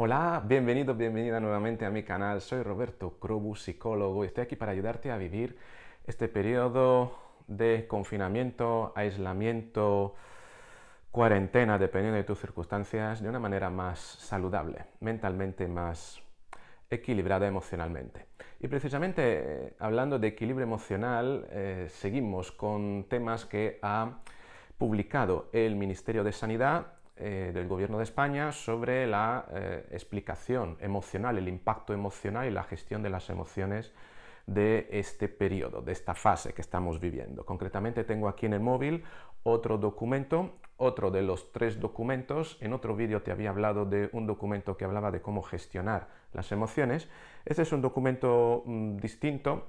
Hola, bienvenido, bienvenida nuevamente a mi canal. Soy Roberto Crobu, psicólogo, y estoy aquí para ayudarte a vivir este periodo de confinamiento, aislamiento, cuarentena, dependiendo de tus circunstancias, de una manera más saludable, mentalmente más equilibrada emocionalmente. Y precisamente eh, hablando de equilibrio emocional, eh, seguimos con temas que ha publicado el Ministerio de Sanidad eh, del Gobierno de España sobre la eh, explicación emocional, el impacto emocional y la gestión de las emociones de este periodo, de esta fase que estamos viviendo. Concretamente tengo aquí en el móvil otro documento, otro de los tres documentos. En otro vídeo te había hablado de un documento que hablaba de cómo gestionar las emociones. Este es un documento mm, distinto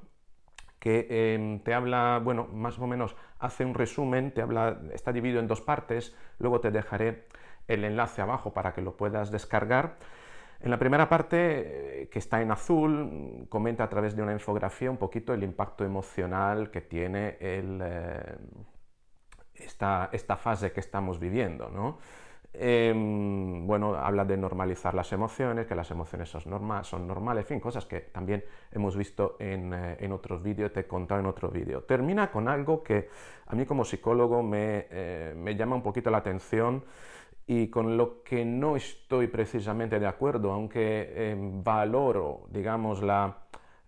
que em, te habla, bueno, más o menos hace un resumen, te habla, está dividido en dos partes, luego te dejaré el enlace abajo para que lo puedas descargar. En la primera parte, eh, que está en azul, comenta a través de una infografía un poquito el impacto emocional que tiene eh, esta, fase que estamos viviendo, Em, bueno, habla de normalizar las emociones, que las emociones son, normales, son normales, en fin, cosas que también hemos visto en, otro eh, en otros vídeos, te he contado en otro vídeo. Termina con algo que a mí como psicólogo me, eh, llama un poquito la atención y con lo que no estoy precisamente de acuerdo, aunque em, valoro, digamos, la,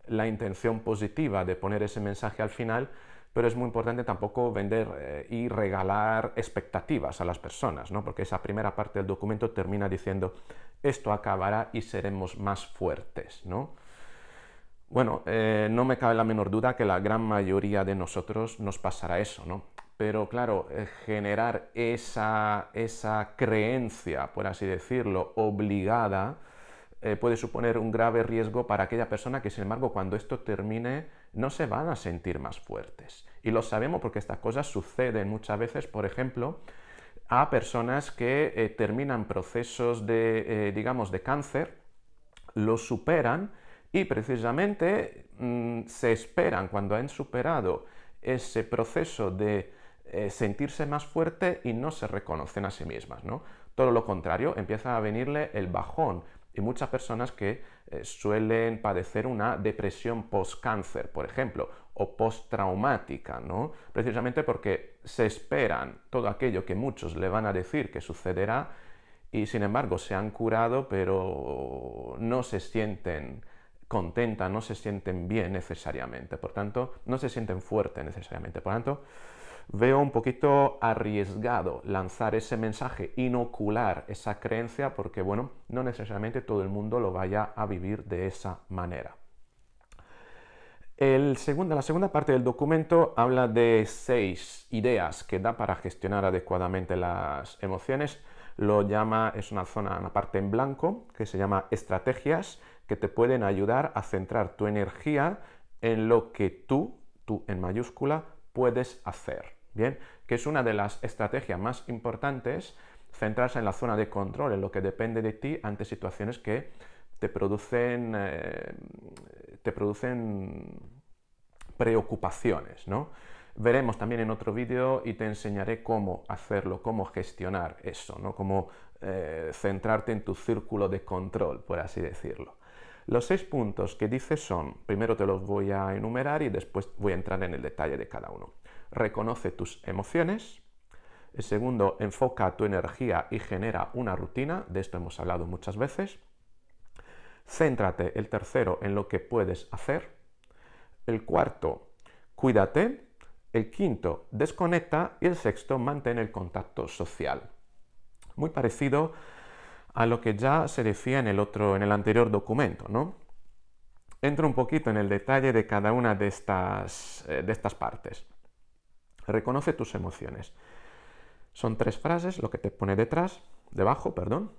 la intención positiva de poner ese mensaje al final, pero es muy importante tampoco vender eh, y regalar expectativas a las personas, ¿no? porque esa primera parte del documento termina diciendo esto acabará y seremos más fuertes. ¿no? Bueno, eh, no me cabe la menor duda que la gran mayoría de nosotros nos pasará eso, ¿no? Pero claro, eh, generar esa creencia, por así decirlo, obligada, eh, puede suponer un grave riesgo para aquella persona que, sin embargo, cuando esto termine, no se van a sentir más fuertes. Y lo sabemos porque estas cosas suceden muchas veces, por ejemplo, a personas que eh, terminan procesos de, eh, digamos, de cáncer, lo superan y precisamente mm, se esperan cuando han superado ese proceso de sentirse más fuerte y no se reconocen a sí mismas, ¿no? Todo lo contrario, empieza a venirle el bajón, y muchas personas que eh, suelen padecer una depresión post-cáncer, por ejemplo, o post-traumática, ¿no? Precisamente porque se esperan todo aquello que muchos le van a decir que sucederá y sin embargo se han curado pero no se sienten contentas, no se sienten bien necesariamente, por tanto, no se sienten fuertes necesariamente, por tanto, veo un poquito arriesgado lanzar ese mensaje, inocular esa creencia, porque bueno, no necesariamente todo el mundo lo vaya a vivir de esa manera. El la segunda parte del documento habla de seis ideas que da para gestionar adecuadamente las emociones. Lo llama, es una zona, una parte en blanco, que se llama estrategias, que te pueden ayudar a centrar tu energía en lo que tú, tú en mayúscula, puedes hacer. Bien, que es una de las estrategias más importantes, centrarse en la zona de control, en lo que depende de ti ante situaciones que te producen, eh, te producen preocupaciones, ¿no? Veremos también en otro vídeo y te enseñaré cómo hacerlo, cómo gestionar eso, ¿no? Cómo eh, centrarte en tu círculo de control, por así decirlo. Los seis puntos que dice son, primero te los voy a enumerar y después voy a entrar en el detalle de cada uno. Reconoce tus emociones. El segundo, enfoca tu energía y genera una rutina. De esto hemos hablado muchas veces. Céntrate, el tercero, en lo que puedes hacer. El cuarto, cuídate. El quinto, desconecta. Y el sexto, mantén el contacto social. Muy parecido a lo que ya se decía en el, otro, en el anterior documento, ¿no? Entro un poquito en el detalle de cada una de estas, eh, de estas partes. Reconoce tus emociones. Son tres frases, lo que te pone detrás, debajo, perdón.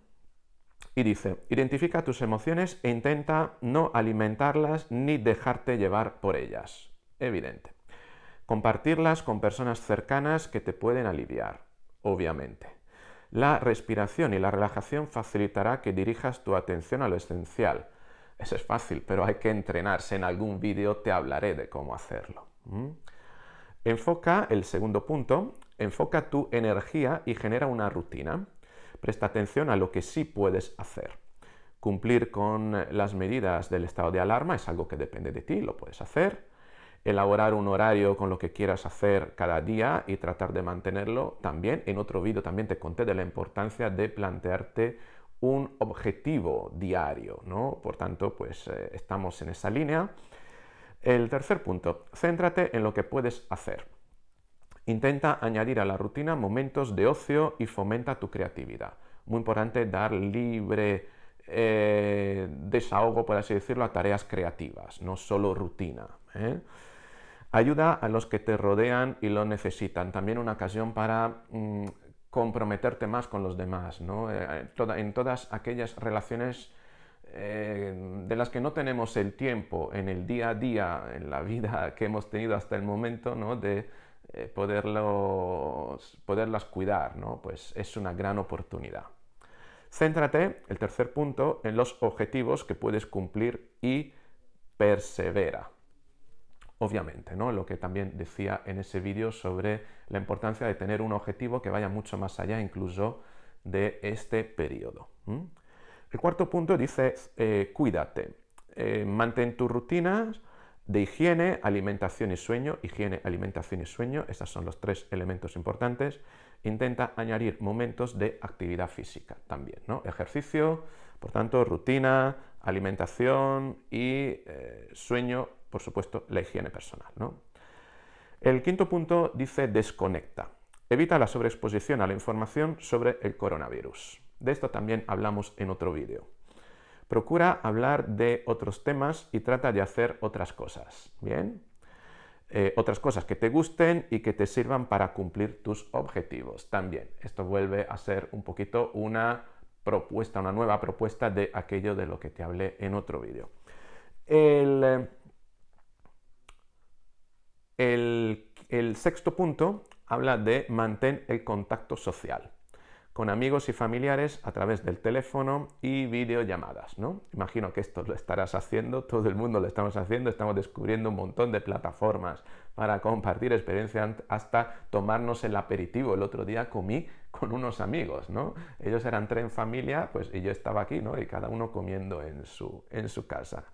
Y dice, identifica tus emociones e intenta no alimentarlas ni dejarte llevar por ellas. Evidente. Compartirlas con personas cercanas que te pueden aliviar, obviamente. La respiración y la relajación facilitará que dirijas tu atención a lo esencial. Eso es fácil, pero hay que entrenarse. En algún vídeo te hablaré de cómo hacerlo. Enfoca el segundo punto, enfoca tu energía y genera una rutina. Presta atención a lo que sí puedes hacer. Cumplir con las medidas del estado de alarma es algo que depende de ti, lo puedes hacer elaborar un horario con lo que quieras hacer cada día y tratar de mantenerlo. También en otro vídeo también te conté de la importancia de plantearte un objetivo diario, ¿no? Por tanto, pues eh, estamos en esa línea. El tercer punto, céntrate en lo que puedes hacer. Intenta añadir a la rutina momentos de ocio y fomenta tu creatividad. Muy importante dar libre eh, desahogo, por así decirlo, a tareas creativas, no solo rutina. ¿eh? Ayuda a los que te rodean y lo necesitan. También una ocasión para mm, comprometerte más con los demás, ¿no? Eh, eh, en todas aquellas relaciones eh, de las que no tenemos el tiempo en el día a día, en la vida que hemos tenido hasta el momento, ¿no? De poderlas cuidar, ¿no? Pues es una gran oportunidad. Céntrate, el tercer punto, en los objetivos que puedes cumplir y persevera obviamente, ¿no? Lo que también decía en ese vídeo sobre la importancia de tener un objetivo que vaya mucho más allá incluso de este periodo. El cuarto punto dice, eh, cuídate, eh, mantén tus rutinas, de higiene, alimentación y sueño. Higiene, alimentación y sueño, estos son los tres elementos importantes. Intenta añadir momentos de actividad física también, ¿no? Ejercicio, por tanto, rutina, alimentación y eh, sueño, por supuesto, la higiene personal, El quinto punto dice desconecta. Evita la sobreexposición a la información sobre el coronavirus. De esto también hablamos en otro vídeo. Procura hablar de otros temas y trata de hacer otras cosas, ¿bien? Eh, otras cosas que te gusten y que te sirvan para cumplir tus objetivos también. Esto vuelve a ser un poquito una propuesta, una nueva propuesta de aquello de lo que te hablé en otro vídeo. El, el sexto punto habla de mantén el contacto social con amigos y familiares a través del teléfono y videollamadas, ¿no? Imagino que esto lo estarás haciendo, todo el mundo lo estamos haciendo, estamos descubriendo un montón de plataformas para compartir experiencias, hasta tomarnos el aperitivo. El otro día comí con unos amigos, ¿no? Ellos eran tres en familia, pues y yo estaba aquí, ¿no? Y cada uno comiendo en su, en su casa.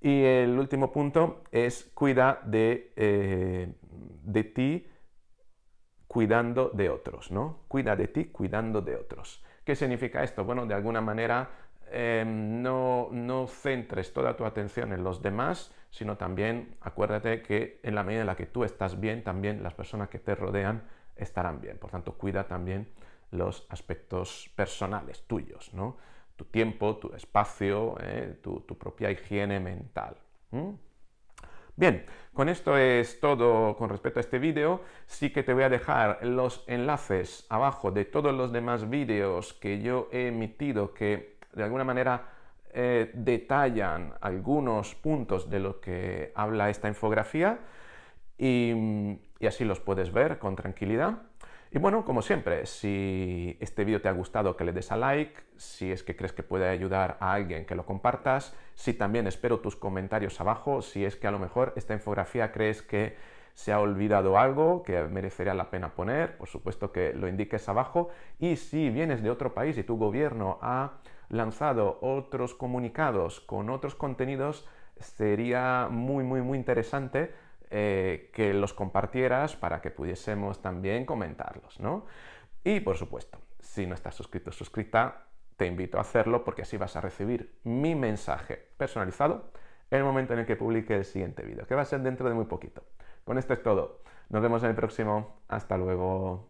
Y el último punto es cuida de, eh, de ti cuidando de otros, ¿no? Cuida de ti cuidando de otros. ¿Qué significa esto? Bueno, de alguna manera em, no, no centres toda tu atención en los demás, sino también acuérdate que en la medida en la que tú estás bien, también las personas que te rodean estarán bien. Por tanto, cuida también los aspectos personales tuyos, ¿no? Tu tiempo, tu espacio, eh, tu, propia higiene mental. Bien, con esto es todo con respecto a este vídeo. Sí que te voy a dejar los enlaces abajo de todos los demás vídeos que yo he emitido que de alguna manera eh, detallan algunos puntos de lo que habla esta infografía y así los puedes ver con tranquilidad. Y bueno, como siempre, si este vídeo te ha gustado, que le des a like, si es que crees que puede ayudar a alguien, que lo compartas, si también espero tus comentarios abajo, si es que a lo mejor esta infografía crees que se ha olvidado algo que merecería la pena poner, por supuesto que lo indiques abajo, y si vienes de otro país y tu gobierno ha lanzado otros comunicados con otros contenidos, sería muy, muy, muy interesante eh, que los compartieras para que pudiésemos también comentarlos, ¿no? Y por supuesto, si no estás suscrito o suscrita, te invito a hacerlo porque así vas a recibir mi mensaje personalizado en el momento en el que publique el siguiente vídeo, que va a ser dentro de muy poquito. Con esto es todo. Nos vemos en el próximo. Hasta luego.